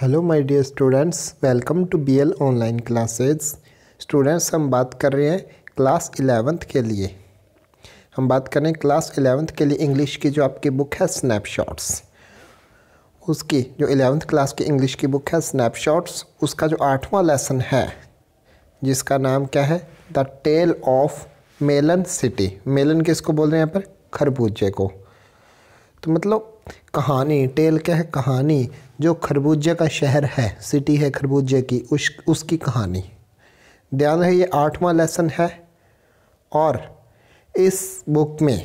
Hello my dear students welcome to BL online classes students हम बात कर रहे हैं क्लास एलेवंथ के लिए हम बात कर रहे हैं क्लास एलेवंथ के लिए इंग्लिश की जो आपकी बुक है स्नैपशॉट्स उसकी जो एलेवंथ क्लास की इंग्लिश की बुक है स्नैपशॉट्स उसका जो आठवां लेसन है जिसका नाम क्या है the tale of Melon City Melon किसको बोल रहे हैं यहाँ पर खरबूजे को तो मतलब कहानी टेल क्या है कहानी जो खरबूजे का शहर है सिटी है खरबूजे की उस उसकी कहानी ध्यान रहे ये आठवां लेसन है और इस बुक में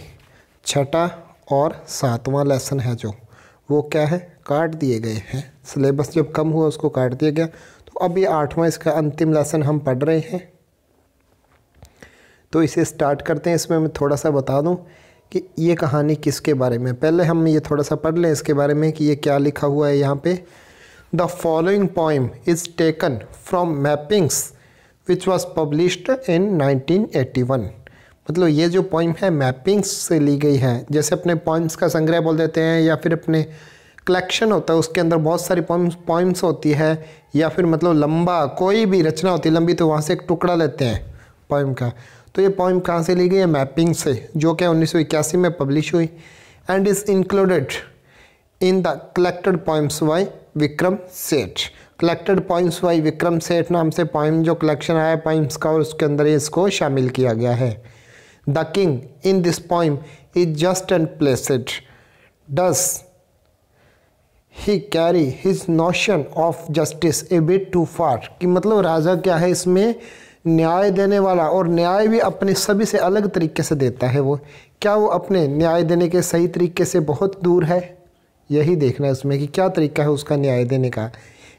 छठा और सातवां लेसन है जो वो क्या है काट दिए गए हैं सिलेबस जब कम हुआ उसको काट दिया गया तो अब ये आठवां इसका अंतिम लेसन हम पढ़ रहे हैं तो इसे स्टार्ट करते हैं इसमें मैं थोड़ा सा बता दूँ कि ये कहानी किसके बारे में पहले हम ये थोड़ा सा पढ़ लें इसके बारे में कि ये क्या लिखा हुआ है यहाँ पे the following poem is taken from Mappings which was published in 1981 मतलब ये जो पॉइम है मैपिंग्स से ली गई है जैसे अपने पॉइंट्स का संग्रह बोल देते हैं या फिर अपने कलेक्शन होता है उसके अंदर बहुत सारी पोइम्स पॉइंट्स होती है या फिर मतलब लंबा कोई भी रचना होती है लंबी तो वहाँ से एक टुकड़ा लेते हैं पॉइम का तो ये पोइम कहाँ से ली गई है मैपिंग से जो कि उन्नीस में पब्लिश हुई and is included in the collected poems by Vikram Seth collected poems by Vikram सेठ नाम से पॉइम जो कलेक्शन आया पोइम्स का और उसके अंदर इसको शामिल किया गया है the king in this poem is just and placid does he carry his notion of justice a bit too far कि मतलब राजा क्या है इसमें न्याय देने वाला और न्याय भी अपने सभी से अलग तरीके से देता है वो क्या वो अपने न्याय देने के सही तरीके से बहुत दूर है यही देखना है उसमें कि क्या तरीका है उसका न्याय देने का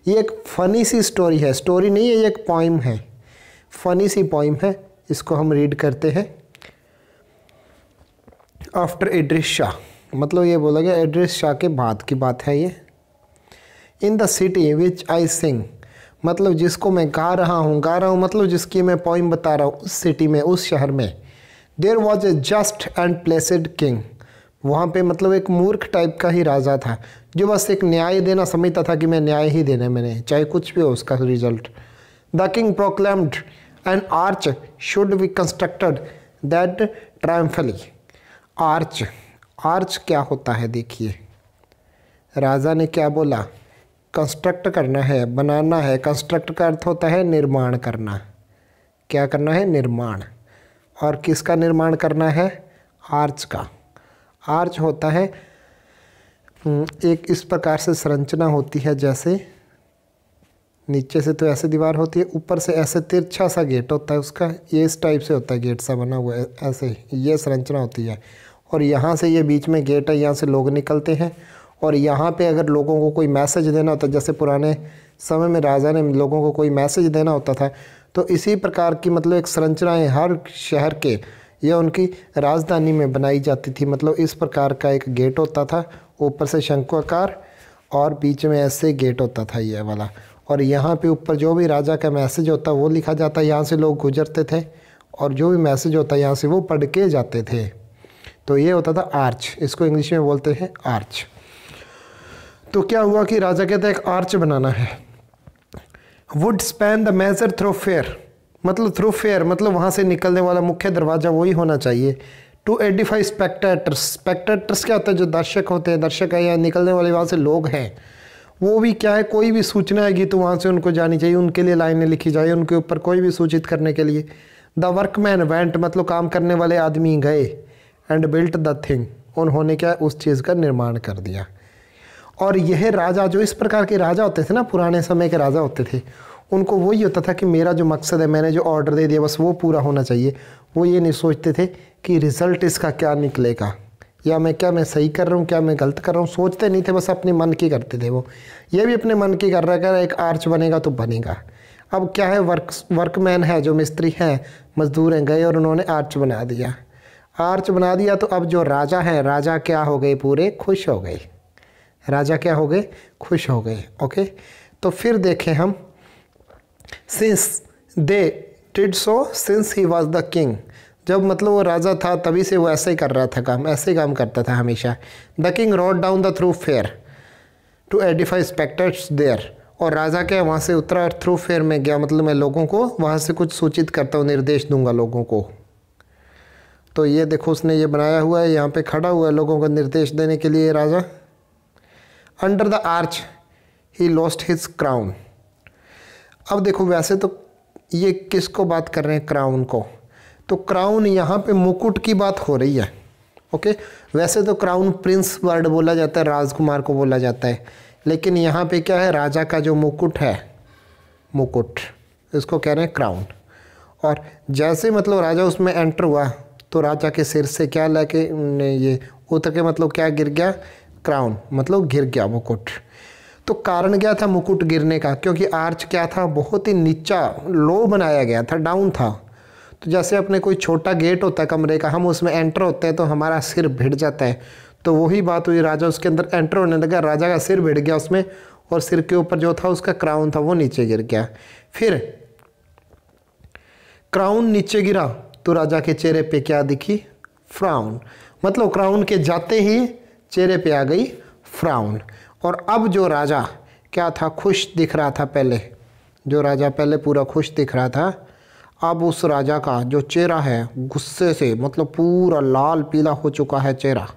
ये एक फ़नी सी स्टोरी है स्टोरी नहीं है ये एक पॉइम है फ़नी सी पॉइम है इसको हम रीड करते हैं आफ्टर एड्रेस शाह मतलब ये बोला गया एड्रेस शाह के बाद की बात है ये इन द सिटी विच आई सिंग मतलब जिसको मैं गा रहा हूँ गा रहा हूँ मतलब जिसकी मैं पॉइंट बता रहा हूँ उस सिटी में उस शहर में there was a just and placid king वहाँ पे मतलब एक मूर्ख टाइप का ही राजा था जो बस एक न्याय देना समझता था कि मैं न्याय ही देने मैंने चाहे कुछ भी हो उसका result the king proclaimed an arch should be constructed that triumphally arch arch क्या होता है देखिए राजा ने क्या बोला कंस्ट्रक्ट करना है बनाना है कंस्ट्रक्ट का अर्थ होता है निर्माण करना क्या करना है निर्माण और किसका निर्माण करना है आर्च का आर्च होता है हम्म, एक इस प्रकार से संरचना होती है जैसे नीचे से तो ऐसे दीवार होती है ऊपर से ऐसे तिरछा सा गेट होता है उसका ये इस टाइप से होता है गेट सा बना हुआ है ऐसे ये संरचना होती है और यहाँ से ये बीच में गेट है यहाँ से लोग निकलते हैं और यहाँ पे अगर लोगों को कोई मैसेज देना होता जैसे पुराने समय में राजा ने लोगों को कोई मैसेज देना होता था तो इसी प्रकार की मतलब एक संरचनाएँ हर शहर के या उनकी राजधानी में बनाई जाती थी मतलब इस प्रकार का एक गेट होता था ऊपर से आकार और बीच में ऐसे गेट होता था यह वाला और यहाँ पे ऊपर जो भी राजा का मैसेज होता वो लिखा जाता यहाँ से लोग गुजरते थे और जो भी मैसेज होता यहाँ से वो पढ़ के जाते थे तो ये होता था आर्च इसको इंग्लिश में बोलते हैं आर्च तो क्या हुआ कि राजा कहता है एक आर्च बनाना है would span the major thoroughfare मतलब थ्रू फेयर मतलब वहाँ से निकलने वाला मुख्य दरवाज़ा वही होना चाहिए टू एडिफाई स्पेक्टेटर्स स्पेक्टेटर्स क्या होता है जो दर्शक होते हैं दर्शक है या निकलने वाले वहाँ से लोग हैं वो भी क्या है कोई भी सूचना आएगी तो वहाँ से उनको जानी चाहिए उनके लिए लाइनें लिखी जाए उनके ऊपर कोई भी सूचित करने के लिए द वर्कमैन वेंट मतलब काम करने वाले आदमी गए एंड बिल्ट द थिंग उन्होंने क्या उस चीज़ का निर्माण कर दिया और यह राजा जो इस प्रकार के राजा होते थे ना पुराने समय के राजा होते थे उनको वही होता था कि मेरा जो मकसद है मैंने जो ऑर्डर दे दिया बस वो पूरा होना चाहिए वो ये नहीं सोचते थे कि रिज़ल्ट इसका क्या निकलेगा या मैं क्या मैं सही कर रहा हूँ क्या मैं गलत कर रहा हूँ सोचते नहीं थे बस अपने मन की करते थे वो ये भी अपने मन की कर रहा है अगर एक आर्च बनेगा तो बनेगा अब क्या है वर्क वर्कमैन है जो मिस्त्री हैं मज़दूर हैं गए और उन्होंने आर्च बना दिया आर्च बना दिया तो अब जो राजा हैं राजा क्या हो गए पूरे खुश हो गए राजा क्या हो गए खुश हो गए ओके तो फिर देखें हम since they did so since he was the king जब मतलब वो राजा था तभी से वो ऐसे ही कर रहा था काम ऐसे ही काम करता था हमेशा the king rode down the thoroughfare to edify spectators there और राजा क्या वहाँ से उतरा और थ्रू फेयर में गया मतलब मैं लोगों को वहाँ से कुछ सूचित करता हूँ निर्देश दूंगा लोगों को तो ये देखो उसने ये बनाया हुआ है यहाँ पे खड़ा हुआ है लोगों को निर्देश देने के लिए राजा under the arch he lost his crown अब देखो वैसे तो ये किसको बात कर रहे हैं क्राउन को तो क्राउन यहाँ पे मुकुट की बात हो रही है ओके वैसे तो क्राउन प्रिंस वर्ड बोला जाता है राजकुमार को बोला जाता है लेकिन यहाँ पे क्या है राजा का जो मुकुट है मुकुट इसको कह रहे हैं क्राउन और जैसे मतलब राजा उसमें एंटर हुआ तो राजा के सिर से क्या लेके ये उतर के मतलब क्या गिर गया क्राउन मतलब गिर गया मुकुट तो कारण क्या था मुकुट गिरने का क्योंकि आर्च क्या था बहुत ही नीचा लो बनाया गया था डाउन था तो जैसे अपने कोई छोटा गेट होता है कमरे का हम उसमें एंटर होते हैं तो हमारा सिर भिड़ जाता है तो वही बात हुई राजा उसके अंदर एंटर होने लगा राजा का सिर भिड़ गया उसमें और सिर के ऊपर जो था उसका क्राउन था वो नीचे गिर गया फिर क्राउन नीचे गिरा तो राजा के चेहरे पे क्या दिखी फ्राउन मतलब क्राउन के जाते ही चेहरे पे आ गई फ्राउन और अब जो राजा क्या था खुश दिख रहा था पहले जो राजा पहले पूरा खुश दिख रहा था अब उस राजा का जो चेहरा है गुस्से से मतलब पूरा लाल पीला हो चुका है चेहरा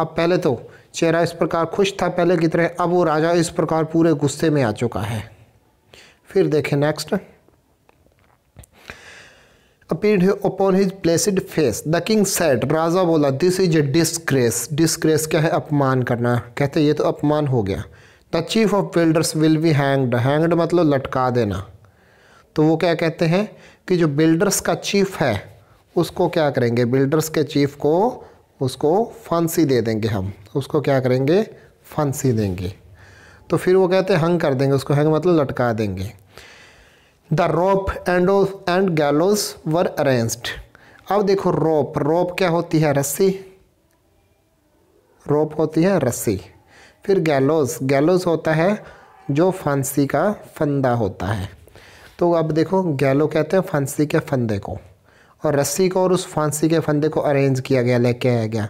अब पहले तो चेहरा इस प्रकार खुश था पहले की तरह अब वो राजा इस प्रकार पूरे गुस्से में आ चुका है फिर देखें next appeared upon his placid face the king said राजा बोला this is a disgrace disgrace क्या है अपमान करना कहते ये तो अपमान हो गया the chief of builders will be hanged hanged मतलब लटका देना तो वो क्या कहते हैं कि जो बिल्डर्स का चीफ है उसको क्या करेंगे बिल्डर्स के चीफ को उसको फांसी दे देंगे हम उसको क्या करेंगे फांसी देंगे तो फिर वो कहते हैं हंग कर देंगे उसको हैंग मतलब लटका देंगे the rope and and gallows were arranged अब देखो रोप रोप क्या होती है रस्सी रोप होती है रस्सी फिर गैलोज गैलोज होता है जो फांसी का फंदा होता है तो अब देखो गैलो कहते हैं फांसी के फंदे को और रस्सी को और उस फांसी के फंदे को अरेंज किया गया लेके आया गया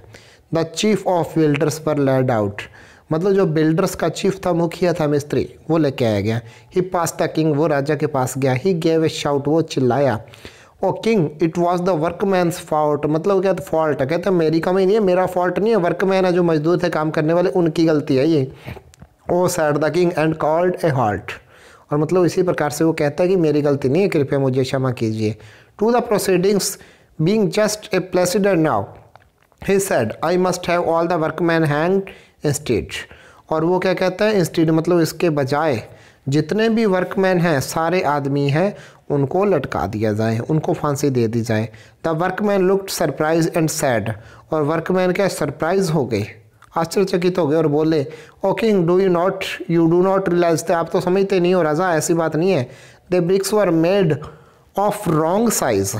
द चीफ ऑफ बिल्डर्स पर लेड आउट मतलब जो बिल्डर्स का चीफ था मुखिया था मिस्त्री वो लेके आया गया ही पास था किंग वो राजा के पास गया ही गेव ए शाउट वो चिल्लाया O king it was the workmen fault मतलब क्या फॉल्ट है कहते मेरी कमी नहीं है मेरा फॉल्ट नहीं है वर्कमैन है जो मजदूर थे काम करने वाले उनकी गलती है ये O said the king and called a halt और मतलब इसी प्रकार से वो कहता है कि मेरी गलती नहीं है कृपया मुझे क्षमा कीजिए to the proceedings being just a precedent now he said I must have all the workmen hanged instead और वो क्या कहता है इंस्टीट मतलब इसके बजाय जितने भी वर्कमैन हैं सारे आदमी हैं उनको लटका दिया जाए उनको फांसी दे दी जाए the workmen looked surprised and said और वर्कमैन क्या सरप्राइज हो गए आश्चर्यचकित हो गए और बोले O king do you not you do not realise थे आप तो समझते नहीं हो राजा ऐसी बात नहीं है the bricks were made of wrong size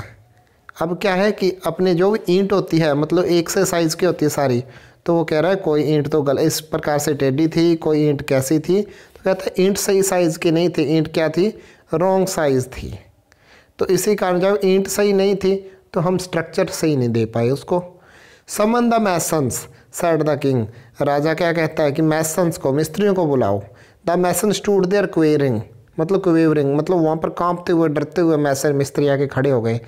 अब क्या है कि अपने जो ईंट होती है मतलब एक से साइज़ की होती है सारी तो वो कह रहा है कोई ईंट तो गल इस प्रकार से टेढ़ी थी कोई ईंट कैसी थी तो कहता है ईंट सही साइज़ की नहीं थी ईंट क्या थी रॉन्ग साइज़ थी तो इसी कारण जब ईंट सही नहीं थी तो हम स्ट्रक्चर सही नहीं दे पाए उसको summon the masons said the king राजा क्या कहता है कि मैसन्स को मिस्त्रियों को बुलाओ the mason stood there quivering मतलब क्वेवरिंग मतलब वहाँ पर कांपते हुए डरते हुए मैसन मिस्त्री आके खड़े हो गए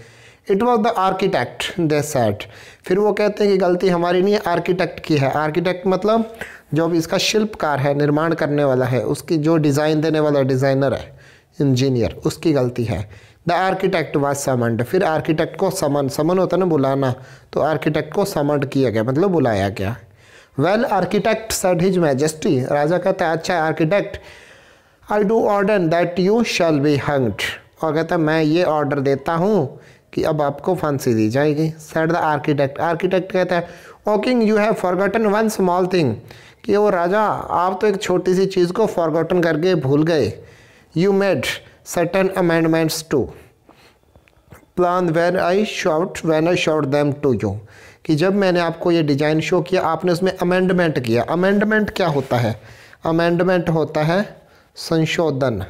it was the architect they said फिर वो कहते हैं कि गलती हमारी नहीं है आर्किटेक्ट की है आर्किटेक्ट मतलब जो भी इसका शिल्पकार है निर्माण करने वाला है उसकी जो डिज़ाइन देने वाला डिज़ाइनर है इंजीनियर उसकी गलती है द आर्किटेक्ट वाज समंड फिर आर्किटेक्ट को समन समन होता ना बुलाना तो आर्किटेक्ट को समंड किया गया मतलब बुलाया गया well architect said his majesty राजा कहता है अच्छा architect I do order that you shall be hanged और कहता मैं ये ऑर्डर देता हूँ कि अब आपको फांसी दी जाएगी सेट द आर्किटेक्ट आर्किटेक्ट कहता है O king you have forgotten one small thing कि वो राजा आप तो एक छोटी सी चीज़ को फॉरगॉटन करके भूल गए you made certain amendments to plan when I showed when I showed them to you कि जब मैंने आपको ये डिज़ाइन शो किया आपने उसमें अमेंडमेंट किया अमेंडमेंट क्या होता है अमेंडमेंट होता है संशोधन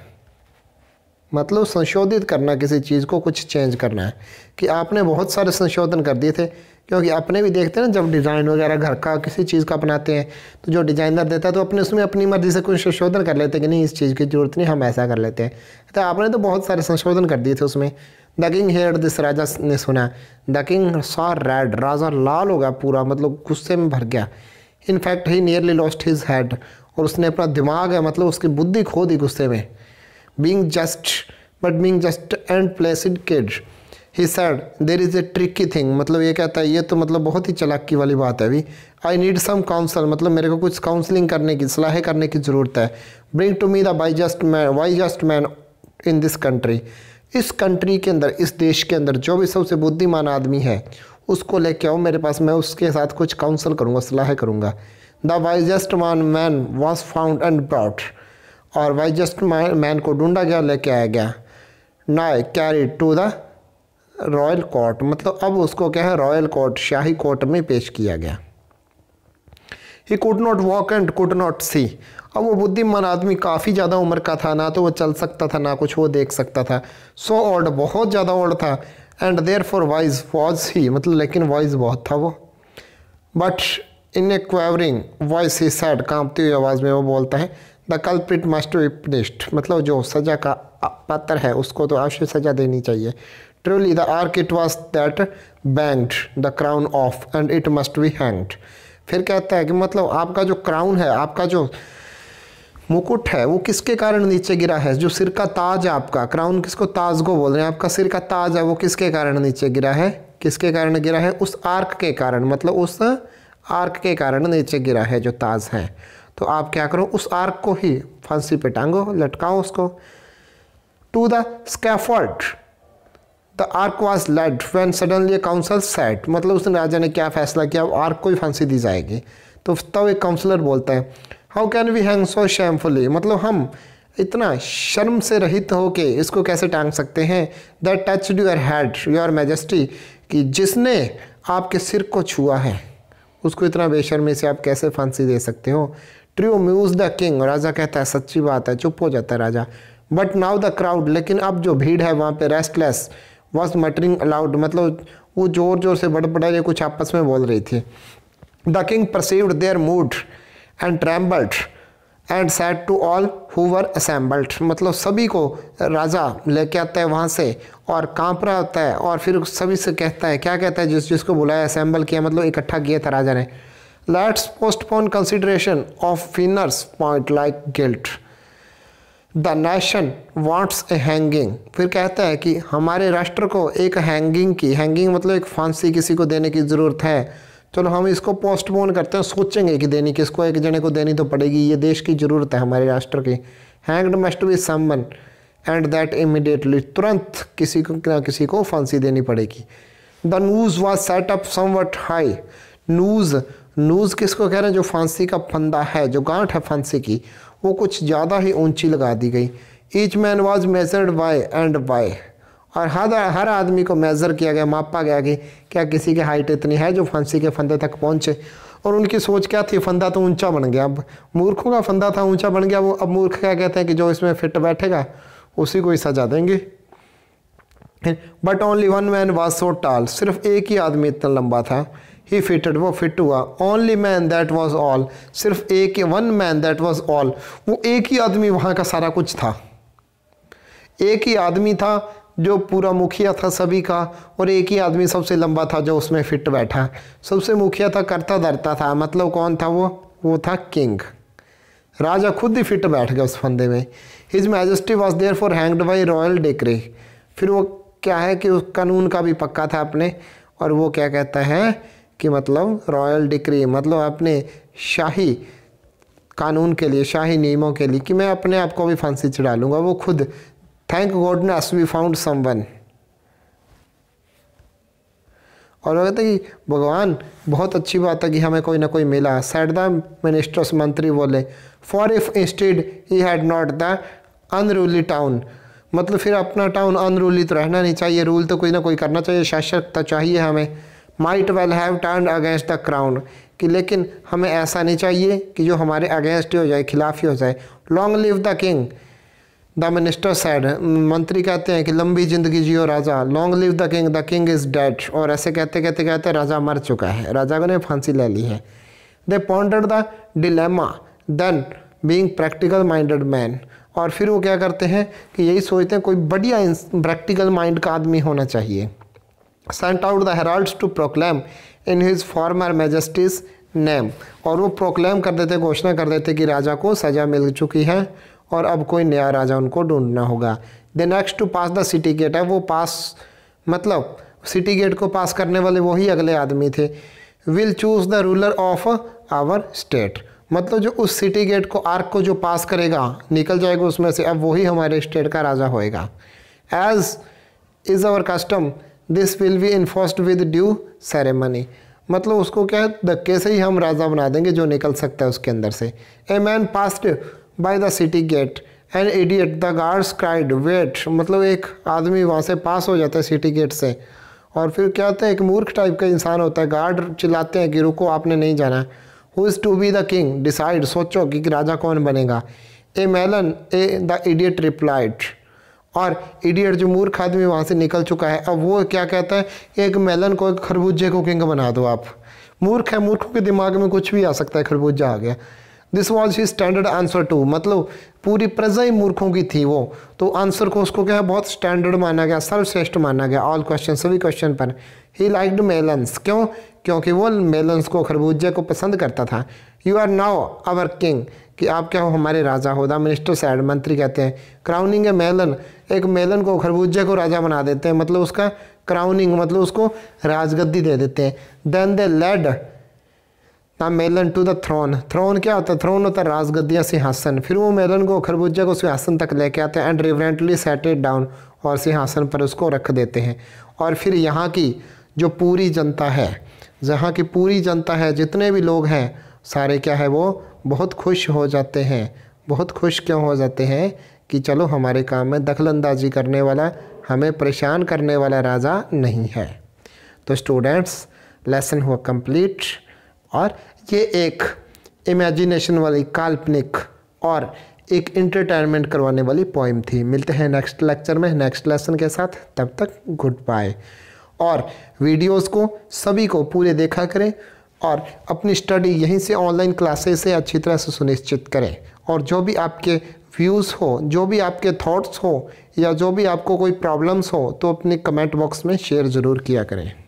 मतलब संशोधित करना किसी चीज़ को कुछ चेंज करना है कि आपने बहुत सारे संशोधन कर दिए थे क्योंकि अपने भी देखते हैं ना जब डिज़ाइन वगैरह घर का किसी चीज़ का अपनाते हैं तो जो डिज़ाइनर देता है तो अपने उसमें अपनी मर्ज़ी से कुछ संशोधन कर लेते हैं कि नहीं इस चीज़ की ज़रूरत नहीं हम ऐसा कर लेते हैं तो आपने तो बहुत सारे संशोधन कर दिए थे उसमें द किंग हेयर दिस राजा ने सुना द किंग सॉ रेड राजा लाल हो गया पूरा मतलब गुस्से में भर गया in fact he nearly lost his head और उसने अपना दिमाग है मतलब उसकी बुद्धि खो दी गुस्से में being just but being just and placid kid he said there is a tricky thing मतलब ये कहता है ये तो मतलब बहुत ही चलाकी वाली बात है अभी आई नीड सम काउंसल मतलब मेरे को कुछ काउंसलिंग करने की सलाह करने की ज़रूरत है bring to me the wisest man wisest man in this country इस कंट्री के अंदर इस देश के अंदर जो भी सबसे बुद्धिमान आदमी है उसको लेके आओ मेरे पास मैं उसके साथ कुछ काउंसल करूँगा सलाह करूँगा the wisest one man was found and brought और वाई जस्ट मैन को ढूंढा गया लेके आया गया नाय carried to the royal court मतलब अब उसको क्या है रॉयल कोर्ट शाही कोर्ट में पेश किया गया he could not walk and could not see अब वो बुद्धिमान आदमी काफ़ी ज़्यादा उम्र का था ना तो वो चल सकता था ना कुछ वो देख सकता था सो so ओल्ड बहुत ज़्यादा ओल्ड था and therefore wise was he मतलब लेकिन वॉइस बहुत था वो but in a quivering voice he said कांपती हुई आवाज़ में वो बोलता है द कल्प्रिट मस्ट बी मतलब जो सजा का पात्र है उसको तो अवश्य सजा देनी चाहिए truly the arch it was that banged the crown off and it must be hanged फिर कहता है कि मतलब आपका जो क्राउन है आपका जो मुकुट है वो किसके कारण नीचे गिरा है जो सिर का ताज है आपका क्राउन किसको ताज को बोल रहे हैं आपका सिर का ताज है वो किसके कारण नीचे गिरा है किसके कारण गिरा है उस आर्क के कारण मतलब उस आर्क के कारण नीचे गिरा है जो ताज है तो आप क्या करो उस आर्क को ही फांसी पे टांगो लटकाओ उसको to the scaffold the arch was led when suddenly counsel said मतलब उसने राजा ने क्या फैसला किया आर्क को ही फांसी दी जाएगी तो तब तो एक काउंसलर बोलता है how can we hang so shamefully मतलब हम इतना शर्म से रहित हो के इसको कैसे टांग सकते हैं the touch your head your majesty कि जिसने आपके सिर को छुआ है उसको इतना बेशर्मी से आप कैसे फांसी दे सकते हो ट्रू म्यूज द किंग राजा कहता है सच्ची बात है चुप हो जाता है राजा बट नाउ द क्राउड लेकिन अब जो भीड़ है वहाँ पे रेस्टलेस वॉज मटरिंग अलाउड मतलब वो जोर जोर से बड़बड़ा ये कुछ आपस में बोल रही थी the king perceived their mood and trembled and said to all who were assembled मतलब सभी को राजा लेके आता है वहाँ से और कांप रहा होता है और फिर सभी से कहता है क्या कहता है जिस जिसको बुलाया असेंबल किया मतलब इकट्ठा किया था राजा ने Let's postpone consideration of Finner's point like guilt. The nation wants a hanging फिर कहता है कि हमारे राष्ट्र को एक हैंगिंग की हैंगिंग मतलब एक फांसी किसी को देने की ज़रूरत है चलो हम इसको पोस्टपोन करते हैं सोचेंगे कि देनी किसको एक जने को देनी तो पड़ेगी ये देश की ज़रूरत है हमारे राष्ट्र की hanged must be summon and that immediately तुरंत किसी को ना किसी को फांसी देनी पड़ेगी the noose was set up some somewhat high noose noose किसको कह रहे हैं जो फांसी का फंदा है जो गांठ है फांसी की वो कुछ ज़्यादा ही ऊंची लगा दी गई each man was measured by and by और हर हर आदमी को मेज़र किया गया मापा गया कि क्या किसी की हाइट इतनी है जो फांसी के फंदे तक पहुँचे और उनकी सोच क्या थी फंदा तो ऊंचा बन गया अब मूर्खों का फंदा था ऊंचा बन गया वो अब मूर्ख क्या कहते हैं कि जो इसमें फिट बैठेगा उसी को ही सजा देंगे but only one man was so tall सिर्फ एक ही आदमी इतना लंबा था ही फिटेड वो फिट हुआ only man that was all सिर्फ एक one man that was all वो एक ही आदमी वहाँ का सारा कुछ था एक ही आदमी था जो पूरा मुखिया था सभी का और एक ही आदमी सबसे लंबा था जो उसमें फिट बैठा सबसे मुखिया था करता धरता था मतलब कौन था वो वो था किंग राजा खुद ही फिट बैठ गया उस फंदे में his majesty was therefore hanged by royal decree फिर वो क्या है कि उस कानून का भी पक्का था अपने और वो क्या कहता है कि मतलब रॉयल डिक्री मतलब अपने शाही कानून के लिए शाही नियमों के लिए कि मैं अपने आप को भी फांसी चढ़ा लूँगा वो खुद थैंक गॉड ने अस वी फाउंड समवन और वो कहते हैं कि भगवान बहुत अच्छी बात है कि हमें कोई ना कोई मिला सेट द मिनिस्टर्स मंत्री बोले for if instead he had not the unruly town मतलब फिर अपना टाउन अनरूली तो रहना नहीं चाहिए रूल तो कोई ना कोई करना चाहिए शासकता तो चाहिए हमें might well have turned against the crown कि लेकिन हमें ऐसा नहीं चाहिए कि जो हमारे अगेंस्ट ही हो जाए खिलाफ ही हो जाए long live the king the minister said मंत्री कहते हैं कि लंबी जिंदगी जियो राजा long live the king the king is dead और ऐसे कहते कहते कहते राजा मर चुका है राजा को ने फांसी ले ली है they ponder the dilemma then being practical minded men और फिर वो क्या करते हैं कि यही सोचते हैं कोई बढ़िया प्रैक्टिकल माइंड का आदमी होना चाहिए sent out the heralds to proclaim in his former majesty's name और वो प्रोक्लेम कर देते घोषणा कर देते कि राजा को सज़ा मिल चुकी है और अब कोई नया राजा उनको ढूंढना होगा the next to pass the city gate है वो पास मतलब सिटी गेट को पास करने वाले वही अगले आदमी थे will choose the ruler of our state मतलब जो उस सिटी गेट को आर्क को जो पास करेगा निकल जाएगा उसमें से अब वही हमारे स्टेट का राजा होएगा as is our custom this will be enforced with due ceremony मतलब उसको क्या है धक्के से ही हम राजा बना देंगे जो निकल सकता है उसके अंदर से a man passed by the city gate an idiot the guards cried wait मतलब एक आदमी वहाँ से पास हो जाता है सिटी गेट से और फिर क्या होता है एक मूर्ख टाइप का इंसान होता है गार्ड चिल्लाते हैं कि रुको आपने नहीं जाना है who is to be the king decide सोचो कि राजा कौन बनेगा a melon a the idiot replied और इडियट जो मूर्ख आदमी वहाँ से निकल चुका है अब वो क्या कहता है एक मेलन को एक खरबूजे को किंग बना दो आप मूर्ख है मूर्खों के दिमाग में कुछ भी आ सकता है खरबूजा आ गया this was his standard answer to मतलब पूरी प्रजा ही मूर्खों की थी वो तो आंसर को उसको क्या है बहुत स्टैंडर्ड माना गया सर्वश्रेष्ठ माना गया ऑल क्वेश्चन सभी क्वेश्चन पर ही लाइक्ड मेलन्स क्यों क्योंकि वो मेलन्स को खरबूजे को पसंद करता था you are now our king कि आप क्या हो हमारे राजा हो द मिनिस्टर सैड मंत्री कहते हैं क्राउनिंग ए मेलन एक मेलन को खरबूजे को राजा बना देते हैं मतलब उसका क्राउनिंग मतलब उसको राजगद्दी दे देते हैं then they led the melon to the throne throne क्या होता है थ्रोन होता है राजगद्दी या सिंहासन फिर वो मेलन को खरबूजे को सिंहासन तक लेके आते हैं एंड रिवरेंटली सेटेड डाउन और सिंहासन पर उसको रख देते हैं और फिर यहाँ की जो पूरी जनता है जहाँ की पूरी जनता है जितने भी लोग हैं सारे क्या है वो बहुत खुश हो जाते हैं बहुत खुश क्यों हो जाते हैं कि चलो हमारे काम में दखल अंदाजी करने वाला हमें परेशान करने वाला राजा नहीं है तो स्टूडेंट्स लेसन हुआ कंप्लीट और ये एक इमेजिनेशन वाली काल्पनिक और एक इंटरटेनमेंट करवाने वाली पोइम थी मिलते हैं नेक्स्ट लेक्चर में नेक्स्ट लेसन के साथ तब तक गुड बाय और वीडियोस को सभी को पूरे देखा करें और अपनी स्टडी यहीं से ऑनलाइन क्लासेस से अच्छी तरह से सुनिश्चित करें और जो भी आपके व्यूज़ हो जो भी आपके थॉट्स हो या जो भी आपको कोई प्रॉब्लम्स हो तो अपने कमेंट बॉक्स में शेयर ज़रूर किया करें